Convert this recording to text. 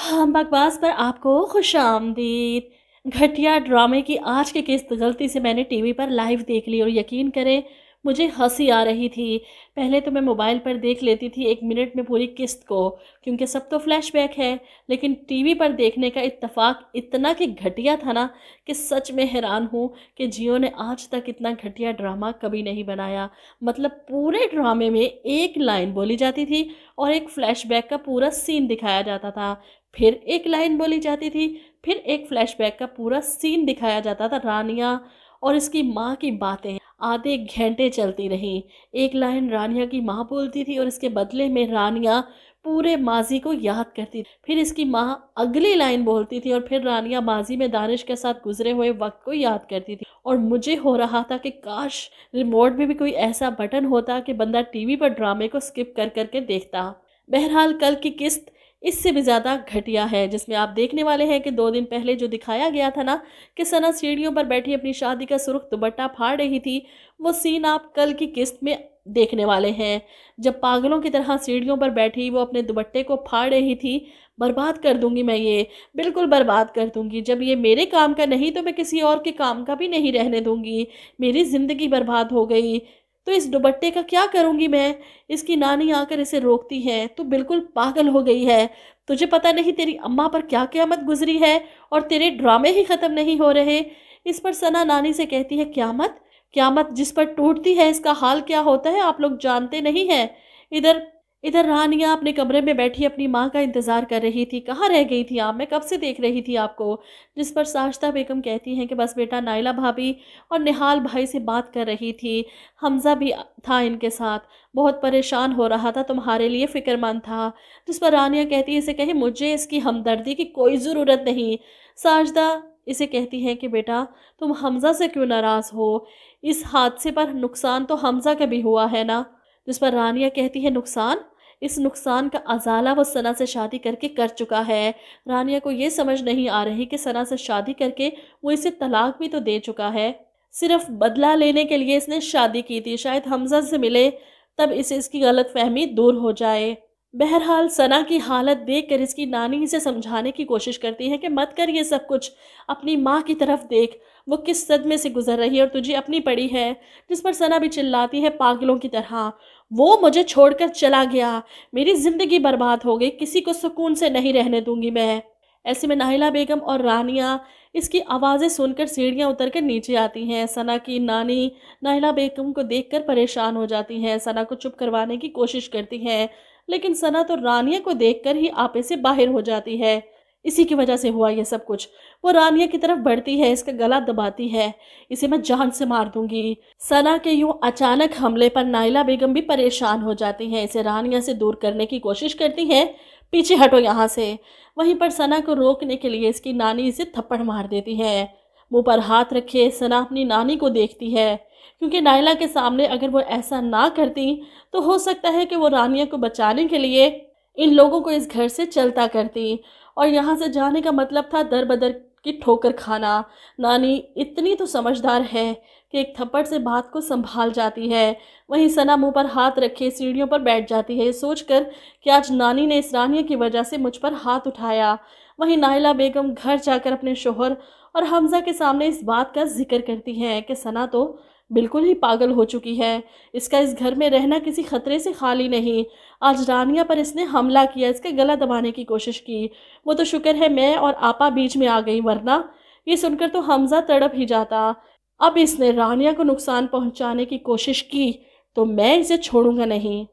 हाँ बकवास पर आपको खुश आमदीद घटिया ड्रामे की आज की किस्त गलती से मैंने टीवी पर लाइव देख ली और यकीन करें मुझे हंसी आ रही थी पहले तो मैं मोबाइल पर देख लेती थी एक मिनट में पूरी किस्त को क्योंकि सब तो फ्लैशबैक है लेकिन टीवी पर देखने का इतफाक़ इतना कि घटिया था ना कि सच में हैरान हूँ कि जियो ने आज तक इतना घटिया ड्रामा कभी नहीं बनाया मतलब पूरे ड्रामे में एक लाइन बोली जाती थी और एक फ्लैशबैक का पूरा सीन दिखाया जाता था फिर एक लाइन बोली जाती थी फिर एक फ्लैशबैक का पूरा सीन दिखाया जाता था रानिया और इसकी माँ की बातें आधे घंटे चलती रही एक लाइन रानिया की माँ बोलती थी और इसके बदले में रानिया पूरे माजी को याद करती फिर इसकी माँ अगली लाइन बोलती थी और फिर रानिया माजी में दानिश के साथ गुजरे हुए वक्त को याद करती थी और मुझे हो रहा था कि काश रिमोट में भी कोई ऐसा बटन होता कि बंदा टीवी पर ड्रामे को स्किप कर करके देखता बहरहाल कल की किस्त इससे भी ज़्यादा घटिया है जिसमें आप देखने वाले हैं कि दो दिन पहले जो दिखाया गया था ना कि सना सीढ़ियों पर बैठी अपनी शादी का सुर्ख दुबट्टा फाड़ रही थी वो सीन आप कल की किस्त में देखने वाले हैं जब पागलों की तरह सीढ़ियों पर बैठी वो अपने दुबट्टे को फाड़ रही थी बर्बाद कर दूंगी मैं ये बिल्कुल बर्बाद कर दूंगी जब ये मेरे काम का नहीं तो मैं किसी और के काम का भी नहीं रहने दूंगी मेरी ज़िंदगी बर्बाद हो गई तो इस दुबट्टे का क्या करूँगी मैं इसकी नानी आकर इसे रोकती है तो बिल्कुल पागल हो गई है तुझे पता नहीं तेरी अम्मा पर क्या क्यामत गुजरी है और तेरे ड्रामे ही ख़त्म नहीं हो रहे इस पर सना नानी से कहती है क्यामत क्यामत जिस पर टूटती है इसका हाल क्या होता है आप लोग जानते नहीं हैं इधर इधर रानिया अपने कमरे में बैठी अपनी माँ का इंतज़ार कर रही थी कहाँ रह गई थी आप मैं कब से देख रही थी आपको जिस पर साश्ता बेगम कहती हैं कि बस बेटा नाइला भाभी और निहाल भाई से बात कर रही थी हमज़ा भी था इनके साथ बहुत परेशान हो रहा था तुम्हारे लिए फ़िक्रमंद था जिस पर रानिया कहती है इसे कहें मुझे इसकी हमदर्दी की कोई ज़रूरत नहीं साजदा इसे कहती हैं कि बेटा तुम हमज़ा से क्यों नाराज़ हो इस हादसे पर नुकसान तो हमज़ा का भी हुआ है ना जिस पर रानिया कहती है नुकसान इस नुकसान का अजाला वो सना से शादी करके कर चुका है रानिया को ये समझ नहीं आ रही कि सना से शादी करके वो इसे तलाक भी तो दे चुका है सिर्फ बदला लेने के लिए इसने शादी की थी शायद हमजा से मिले तब इसे इसकी गलत फहमी दूर हो जाए बहरहाल सना की हालत देख कर इसकी नानी इसे समझाने की कोशिश करती है कि मत कर ये सब कुछ अपनी माँ की तरफ देख वो किस सदमे से गुजर रही है और तुझे अपनी पड़ी है जिस पर सना भी चिल्लाती है पागलों की तरह वो मुझे छोड़कर चला गया मेरी ज़िंदगी बर्बाद हो गई किसी को सुकून से नहीं रहने दूंगी मैं ऐसे में नाहिला बेगम और रानिया इसकी आवाज़ें सुनकर सीढ़ियाँ उतर कर नीचे आती हैं सना की नानी नाहिला बेगम को देखकर परेशान हो जाती हैं सना को चुप करवाने की कोशिश करती हैं लेकिन सना तो रानिया को कर ही आपे से बाहर हो जाती है इसी की वजह से हुआ यह सब कुछ वो रानिया की तरफ बढ़ती है इसका गला दबाती है इसे मैं जान से मार दूंगी सना के यूं अचानक हमले पर नाइला बेगम भी परेशान हो जाती हैं इसे रानिया से दूर करने की कोशिश करती है पीछे हटो यहाँ से वहीं पर सना को रोकने के लिए इसकी नानी इसे थप्पड़ मार देती है मुँह पर हाथ रखे सना अपनी नानी को देखती है क्योंकि नाइला के सामने अगर वो ऐसा ना करती तो हो सकता है कि वो रानिया को बचाने के लिए इन लोगों को इस घर से चलता करती और यहाँ से जाने का मतलब था दर बदर की ठोकर खाना नानी इतनी तो समझदार है कि एक थप्पड़ से बात को संभाल जाती है वहीं सना मुंह पर हाथ रखे सीढ़ियों पर बैठ जाती है सोचकर कि आज नानी ने इस रानिया की वजह से मुझ पर हाथ उठाया वहीं नाहिला बेगम घर जाकर अपने शोहर और हमज़ा के सामने इस बात का जिक्र करती हैं कि सना तो बिल्कुल ही पागल हो चुकी है इसका इस घर में रहना किसी खतरे से खाली नहीं आज रानिया पर इसने हमला किया इसके गला दबाने की कोशिश की वो तो शुक्र है मैं और आपा बीच में आ गई वरना ये सुनकर तो हमजा तड़प ही जाता अब इसने रानिया को नुकसान पहुंचाने की कोशिश की तो मैं इसे छोड़ूंगा नहीं